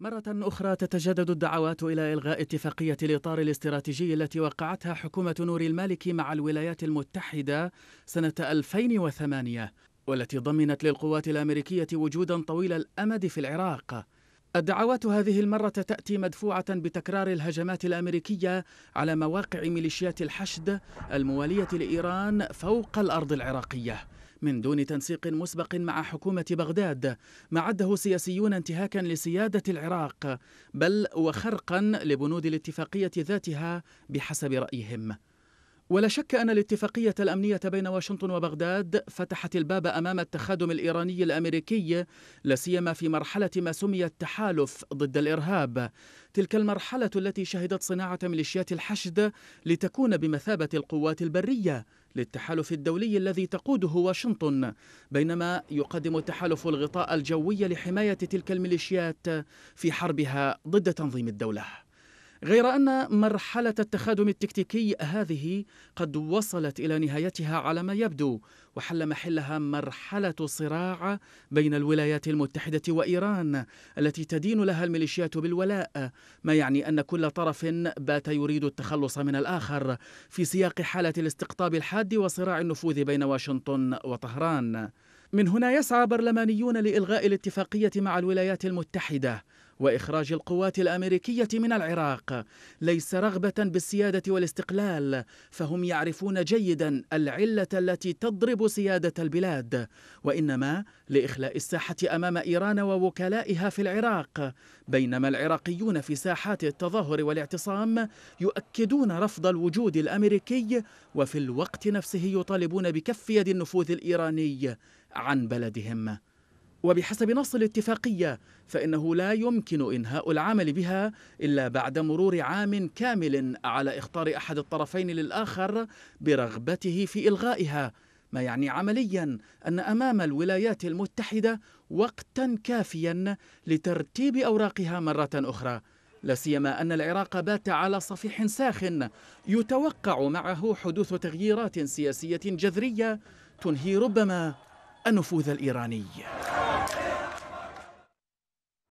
مرة أخرى تتجدد الدعوات إلى إلغاء اتفاقية الإطار الاستراتيجي التي وقعتها حكومة نور المالكي مع الولايات المتحدة سنة 2008 والتي ضمنت للقوات الأمريكية وجودا طويل الأمد في العراق الدعوات هذه المرة تأتي مدفوعة بتكرار الهجمات الأمريكية على مواقع ميليشيات الحشد الموالية لإيران فوق الأرض العراقية من دون تنسيق مسبق مع حكومة بغداد ما عده سياسيون انتهاكا لسيادة العراق بل وخرقا لبنود الاتفاقية ذاتها بحسب رأيهم ولا شك أن الاتفاقية الأمنية بين واشنطن وبغداد فتحت الباب أمام التخادم الإيراني الأمريكي لاسيما في مرحلة ما سمي التحالف ضد الإرهاب تلك المرحلة التي شهدت صناعة ميليشيات الحشد لتكون بمثابة القوات البرية للتحالف الدولي الذي تقوده واشنطن بينما يقدم التحالف الغطاء الجوي لحماية تلك الميليشيات في حربها ضد تنظيم الدولة غير أن مرحلة التخادم التكتيكي هذه قد وصلت إلى نهايتها على ما يبدو وحل محلها مرحلة صراع بين الولايات المتحدة وإيران التي تدين لها الميليشيات بالولاء ما يعني أن كل طرف بات يريد التخلص من الآخر في سياق حالة الاستقطاب الحاد وصراع النفوذ بين واشنطن وطهران من هنا يسعى برلمانيون لإلغاء الاتفاقية مع الولايات المتحدة وإخراج القوات الأمريكية من العراق ليس رغبة بالسيادة والاستقلال فهم يعرفون جيدا العلة التي تضرب سيادة البلاد وإنما لإخلاء الساحة أمام إيران ووكلائها في العراق بينما العراقيون في ساحات التظاهر والاعتصام يؤكدون رفض الوجود الأمريكي وفي الوقت نفسه يطالبون بكف يد النفوذ الإيراني عن بلدهم وبحسب نص الاتفاقية فإنه لا يمكن إنهاء العمل بها إلا بعد مرور عام كامل على إخطار أحد الطرفين للآخر برغبته في إلغائها ما يعني عمليا أن أمام الولايات المتحدة وقتا كافيا لترتيب أوراقها مرة أخرى لا سيما أن العراق بات على صفيح ساخن يتوقع معه حدوث تغييرات سياسية جذرية تنهي ربما النفوذ الإيراني